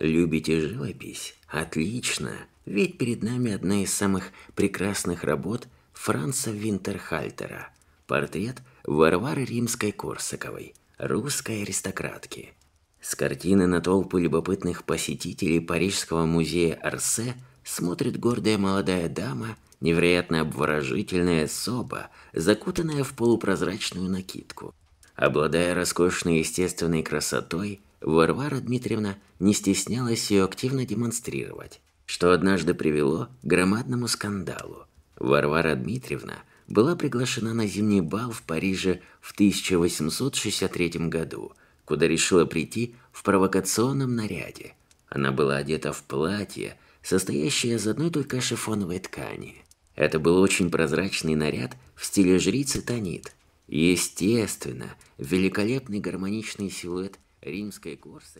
Любите живопись? Отлично! Ведь перед нами одна из самых прекрасных работ Франца Винтерхальтера. Портрет Варвары Римской-Корсаковой, русской аристократки. С картины на толпу любопытных посетителей Парижского музея Арсе смотрит гордая молодая дама, невероятно обворожительная особа, закутанная в полупрозрачную накидку. Обладая роскошной естественной красотой, Варвара Дмитриевна не стеснялась ее активно демонстрировать, что однажды привело к громадному скандалу. Варвара Дмитриевна была приглашена на зимний бал в Париже в 1863 году, куда решила прийти в провокационном наряде. Она была одета в платье, состоящее из одной только шифоновой ткани. Это был очень прозрачный наряд в стиле жрицы Танит. Естественно, великолепный гармоничный силуэт – Римская курса